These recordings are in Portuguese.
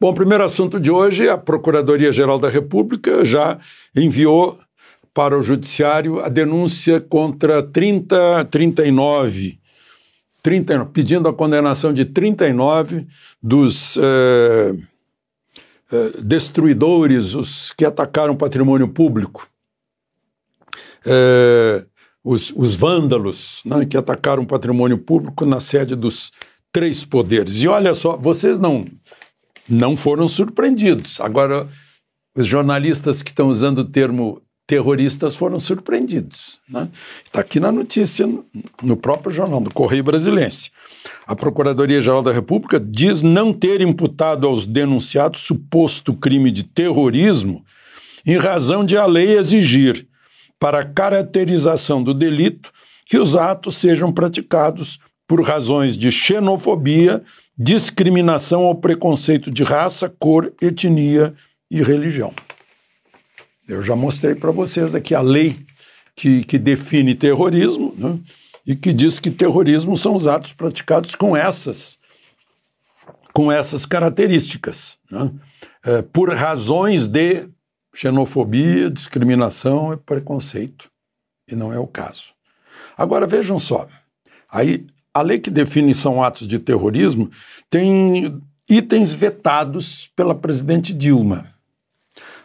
Bom, o primeiro assunto de hoje, a Procuradoria-Geral da República já enviou para o Judiciário a denúncia contra 30, 39, 39 pedindo a condenação de 39 dos eh, eh, destruidores, os que atacaram patrimônio público. Eh, os, os vândalos né, que atacaram o patrimônio público na sede dos três poderes. E olha só, vocês não, não foram surpreendidos. Agora, os jornalistas que estão usando o termo terroristas foram surpreendidos. Está né? Tá aqui na notícia, no próprio jornal, do Correio Brasilense. A Procuradoria-Geral da República diz não ter imputado aos denunciados suposto crime de terrorismo em razão de a lei exigir para a caracterização do delito que os atos sejam praticados por razões de xenofobia, discriminação ou preconceito de raça, cor, etnia e religião. Eu já mostrei para vocês aqui a lei que, que define terrorismo né, e que diz que terrorismo são os atos praticados com essas com essas características, né, é, por razões de xenofobia, discriminação e preconceito. E não é o caso. Agora vejam só. Aí a lei que define são atos de terrorismo tem itens vetados pela presidente Dilma.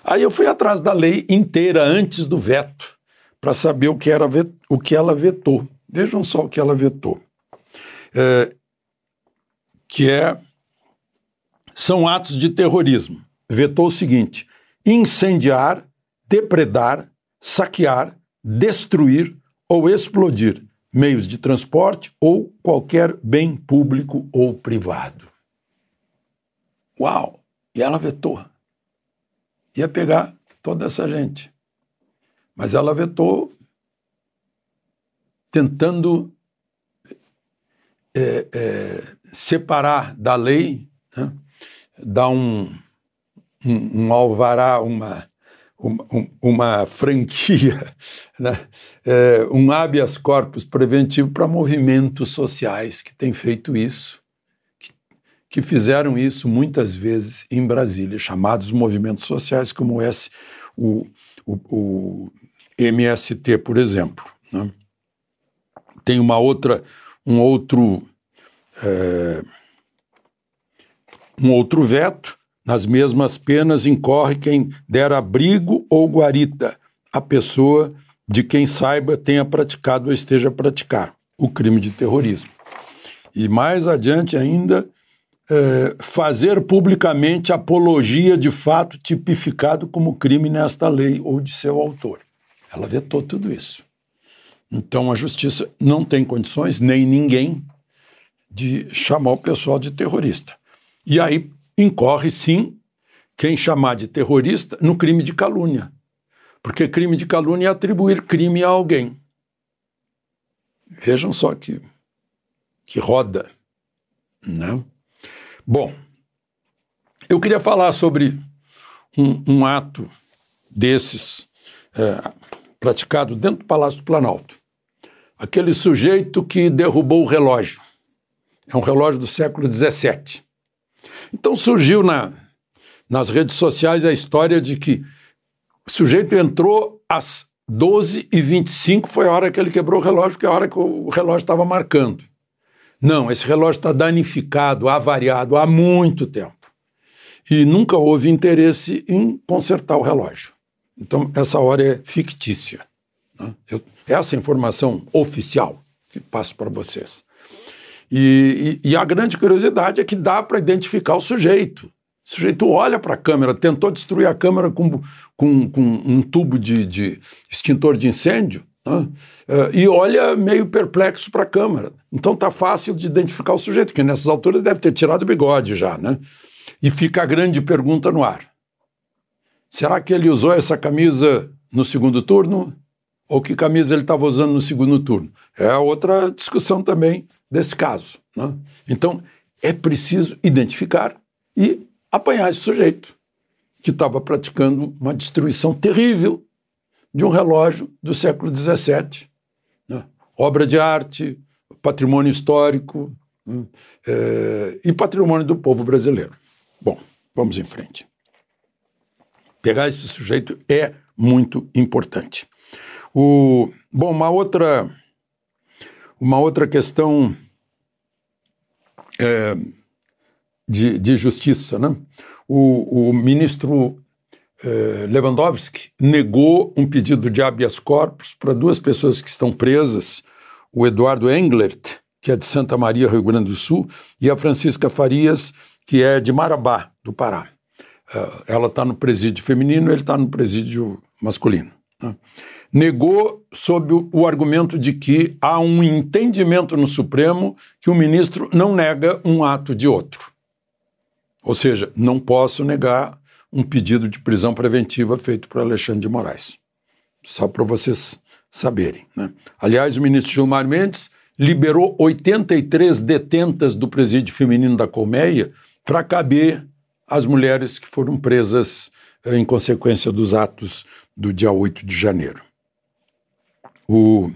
Aí eu fui atrás da lei inteira antes do veto para saber o que era o que ela vetou. Vejam só o que ela vetou. É, que é são atos de terrorismo. Vetou o seguinte: incendiar, depredar, saquear, destruir ou explodir meios de transporte ou qualquer bem público ou privado. Uau! E ela vetou. Ia pegar toda essa gente. Mas ela vetou tentando é, é, separar da lei, né? dar um, um, um alvará, uma, uma, uma franquia, né? é, um habeas corpus preventivo para movimentos sociais que têm feito isso, que, que fizeram isso muitas vezes em Brasília, chamados movimentos sociais, como esse, o, o, o MST, por exemplo. Né? Tem uma outra, um outro, é, um outro veto nas mesmas penas incorre quem der abrigo ou guarita a pessoa de quem saiba tenha praticado ou esteja a praticar o crime de terrorismo. E mais adiante ainda, é, fazer publicamente apologia de fato tipificado como crime nesta lei ou de seu autor. Ela vetou tudo isso. Então a justiça não tem condições, nem ninguém, de chamar o pessoal de terrorista. E aí incorre sim quem chamar de terrorista no crime de calúnia. Porque crime de calúnia é atribuir crime a alguém. Vejam só que, que roda. Né? Bom, eu queria falar sobre um, um ato desses é, praticado dentro do Palácio do Planalto. Aquele sujeito que derrubou o relógio. É um relógio do século XVII. Então surgiu na, nas redes sociais a história de que o sujeito entrou às 12 e 25 foi a hora que ele quebrou o relógio, porque é a hora que o relógio estava marcando. Não, esse relógio está danificado, avariado há muito tempo. E nunca houve interesse em consertar o relógio. Então, essa hora é fictícia. Né? Eu, essa é informação oficial que passo para vocês. E, e, e a grande curiosidade é que dá para identificar o sujeito. O sujeito olha para a câmera, tentou destruir a câmera com, com, com um tubo de, de, extintor de incêndio né? Eh, e olha meio perplexo para a câmera. Então tá fácil de identificar o sujeito, que nessas alturas deve ter tirado o bigode já, né? E fica a grande pergunta no ar. Será que ele usou essa camisa no segundo turno? Ou que camisa ele estava usando no segundo turno? É outra discussão também desse caso. Né? Então, é preciso identificar e apanhar esse sujeito que estava praticando uma destruição terrível de um relógio do século XVII. Né? Obra de arte, patrimônio histórico né? é, e patrimônio do povo brasileiro. Bom, vamos em frente. Pegar esse sujeito é muito importante. O, bom, uma outra uma outra questão é, de, de, justiça, né? O, o ministro é, Lewandowski negou um pedido de habeas corpus para duas pessoas que estão presas, o Eduardo Englert, que é de Santa Maria, Rio Grande do Sul, e a Francisca Farias, que é de Marabá, do Pará. É, ela está no presídio feminino, ele está no presídio masculino. Né? negou sob o, o, argumento de que há um entendimento no Supremo que o ministro não nega um ato de outro. Ou seja, não posso negar um pedido de prisão preventiva feito por Alexandre de Moraes. Só para vocês saberem. Né? Aliás, o ministro Gilmar Mendes liberou 83 detentas do presídio feminino da Colmeia para caber as mulheres que foram presas eh, em consequência dos atos do dia 8 de janeiro. O...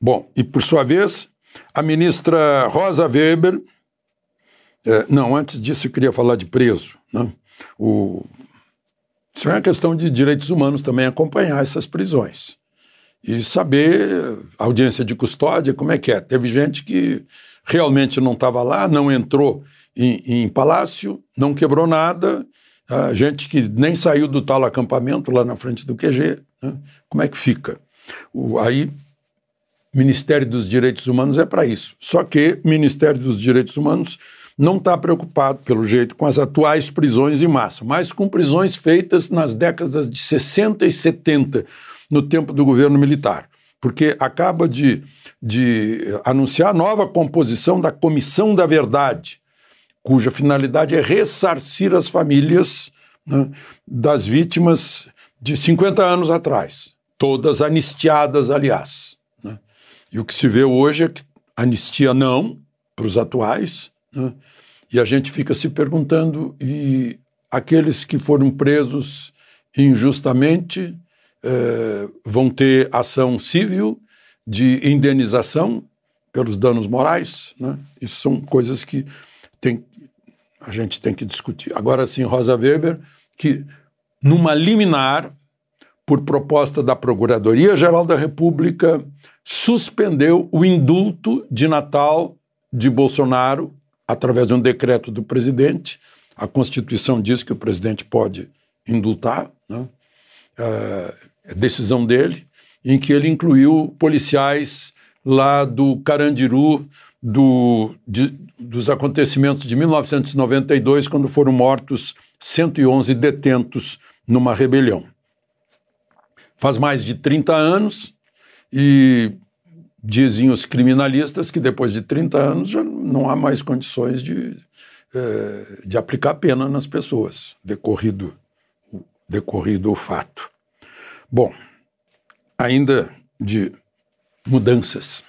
Bom, e por sua vez, a ministra Rosa Weber. É, não, antes disso eu queria falar de preso. Né? O... Isso é uma questão de direitos humanos também acompanhar essas prisões. E saber audiência de custódia, como é que é. Teve gente que realmente não estava lá, não entrou em, em, palácio, não quebrou nada, a gente que nem saiu do tal acampamento lá na frente do QG. Como é que fica? O, aí, Ministério dos Direitos Humanos é para isso. Só que Ministério dos Direitos Humanos não está preocupado, pelo jeito, com as atuais prisões em massa, mas com prisões feitas nas décadas de 60 e 70, no tempo do governo militar. Porque acaba de, de anunciar a nova composição da Comissão da Verdade, cuja finalidade é ressarcir as famílias né, das vítimas de 50 anos atrás, todas anistiadas, aliás. Né? E o que se vê hoje é que anistia não para os atuais, né? e a gente fica se perguntando: e aqueles que foram presos injustamente eh, vão ter ação civil de indenização pelos danos morais? Né? Isso são coisas que tem, a gente tem que discutir. Agora sim, Rosa Weber, que numa liminar, por proposta da Procuradoria-Geral da República, suspendeu o indulto de Natal de Bolsonaro através de um decreto do presidente. A Constituição diz que o presidente pode indultar, né? é, é decisão dele, em que ele incluiu policiais lá do Carandiru, do, de, dos acontecimentos de 1992, quando foram mortos 111 detentos numa rebelião. Faz mais de 30 anos e dizem os criminalistas que depois de 30 anos já não há mais condições de, eh, de aplicar pena nas pessoas, decorrido, decorrido o fato. Bom, ainda de mudanças.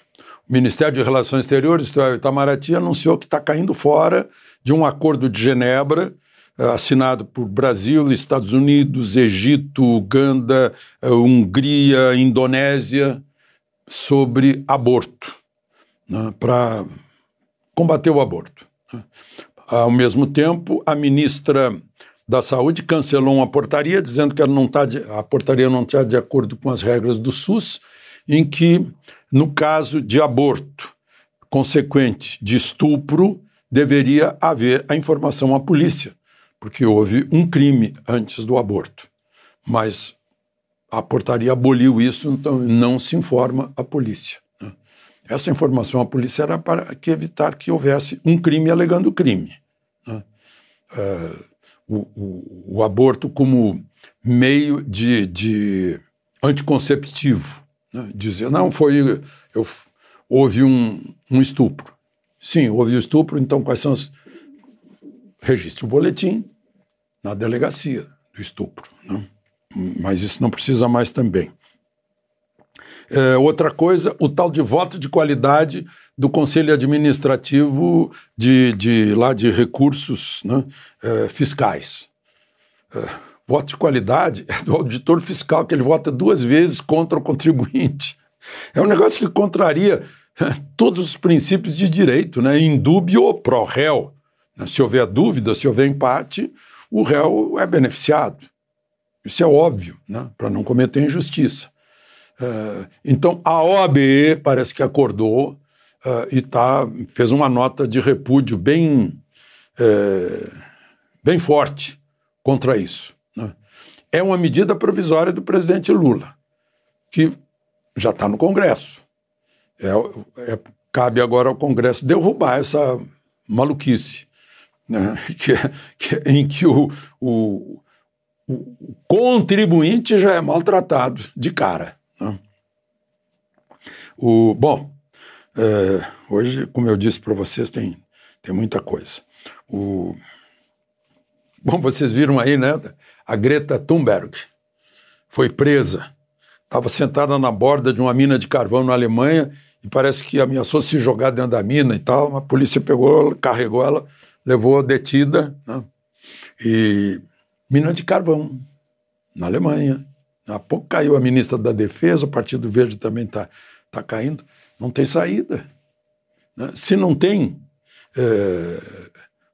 O Ministério de Relações Exteriores, isto Estado o Itamaraty, anunciou que está caindo fora de um acordo de Genebra eh, assinado por Brasil, Estados Unidos, Egito, Uganda, eh, Hungria, Indonésia, sobre aborto, né, para combater o aborto. Né. Ao mesmo tempo, a ministra da Saúde cancelou uma portaria dizendo que ela não tá de, a portaria não está de acordo com as regras do SUS, em que, no caso de aborto consequente de estupro, deveria haver a informação à polícia porque houve um crime antes do aborto. Mas a portaria aboliu isso, então não se informa a polícia. Né? Essa informação à polícia era para que evitar que houvesse um crime alegando crime. Né? Eh, o, o, o, aborto como meio de, de anticonceptivo. Né? Dizer, não, foi. Eu, houve um, um estupro. Sim, houve o estupro, então quais são as registra o boletim na delegacia do estupro. Né? Mas isso não precisa mais também. É, outra coisa, o tal de voto de qualidade do Conselho Administrativo de, de lá de recursos né, é, fiscais. É, voto de qualidade é do auditor fiscal, que ele vota duas vezes contra o contribuinte. É um negócio que contraria é, todos os princípios de direito, né? Indúbio pro réu. Né? Se houver dúvida, se houver empate, o réu é beneficiado. Isso é óbvio, né? para não cometer injustiça. Eh, então, a OAB parece que acordou eh, e tá, fez uma nota de repúdio bem, é, bem forte contra isso. Né? É uma medida provisória do presidente Lula, que já está no Congresso. É, é, cabe agora ao Congresso derrubar essa maluquice né, que é, que é em que o, o, o, contribuinte já é maltratado de cara. Né? O, bom, é, hoje, como eu disse para vocês, tem, tem muita coisa. O, bom, vocês viram aí, né? A Greta Thunberg foi presa. Estava sentada na borda de uma mina de carvão na Alemanha e parece que ameaçou se jogar dentro da mina e tal. A polícia pegou, carregou ela levou detida né? e mina de carvão na Alemanha. Há pouco caiu a ministra da Defesa, o Partido Verde também está tá caindo. Não tem saída. Né? Se não tem é,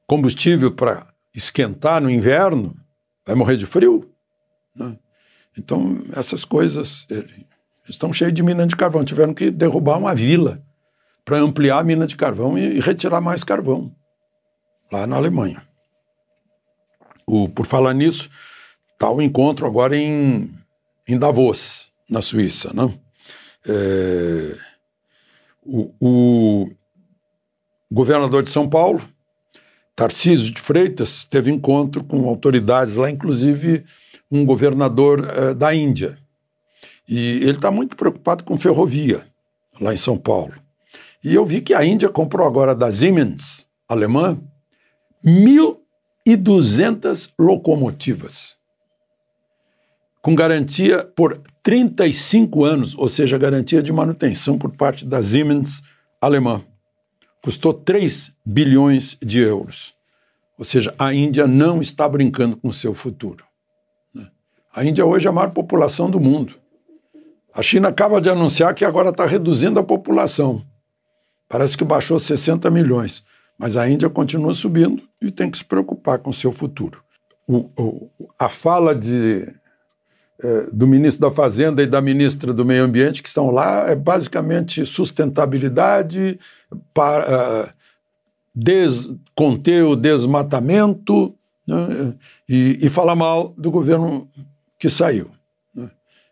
combustível para esquentar no inverno, vai morrer de frio. Né? Então, essas coisas estão cheias de mina de carvão. Tiveram que derrubar uma vila para ampliar a mina de carvão e retirar mais carvão lá na Alemanha. O, por falar nisso, está o encontro agora em, em Davos, na Suíça. Né? É, o, o governador de São Paulo, Tarcísio de Freitas, teve encontro com autoridades lá, inclusive um governador é, da Índia. E ele está muito preocupado com ferrovia lá em São Paulo. E eu vi que a Índia comprou agora da Siemens alemã 1.200 locomotivas, com garantia por 35 anos, ou seja, garantia de manutenção por parte da Siemens alemã. Custou 3 bilhões de euros. Ou seja, a Índia não está brincando com o seu futuro. Né? A Índia hoje é a maior população do mundo. A China acaba de anunciar que agora está reduzindo a população. Parece que baixou 60 milhões. Mas a Índia continua subindo e tem que se preocupar com o seu futuro. O, o, a fala de, eh, do ministro da Fazenda e da ministra do Meio Ambiente, que estão lá, é basicamente sustentabilidade, para, eh, des, conter o desmatamento né, e, e falar mal do governo que saiu. Né,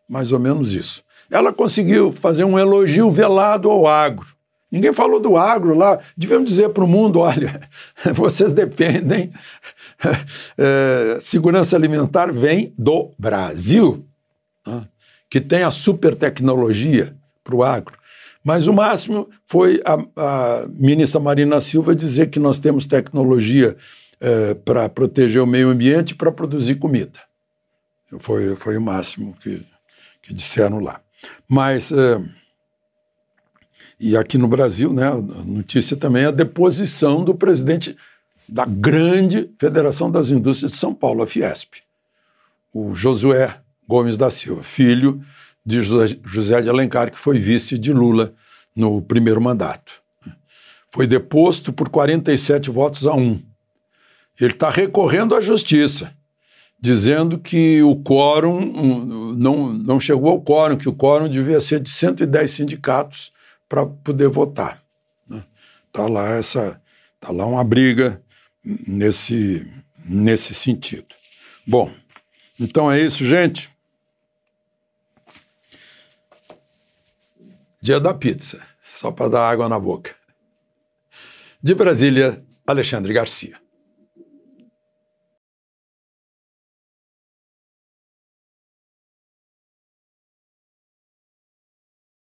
mais ou menos isso. Ela conseguiu fazer um elogio velado ao agro Ninguém falou do agro lá. Devemos dizer para o mundo: olha, vocês dependem. É, segurança alimentar vem do Brasil, né, que tem a super tecnologia para o agro. Mas o máximo foi a, a, ministra Marina Silva dizer que nós temos tecnologia é, para proteger o meio ambiente para produzir comida. Foi, foi o máximo que, que disseram lá. Mas. É, e aqui no Brasil, né, a notícia também é a deposição do presidente da grande Federação das Indústrias de São Paulo, a Fiesp, o Josué Gomes da Silva, filho de José de Alencar, que foi vice de Lula no primeiro mandato. Foi deposto por 47 votos a 1. Ele está recorrendo à justiça, dizendo que o quórum hum, não, não chegou ao quórum, que o quórum devia ser de 110 sindicatos para poder votar. Está né? Tá lá essa, tá lá uma briga nesse, nesse sentido. Bom, então é isso, gente. Dia da pizza, só para dar água na boca. De Brasília, Alexandre Garcia.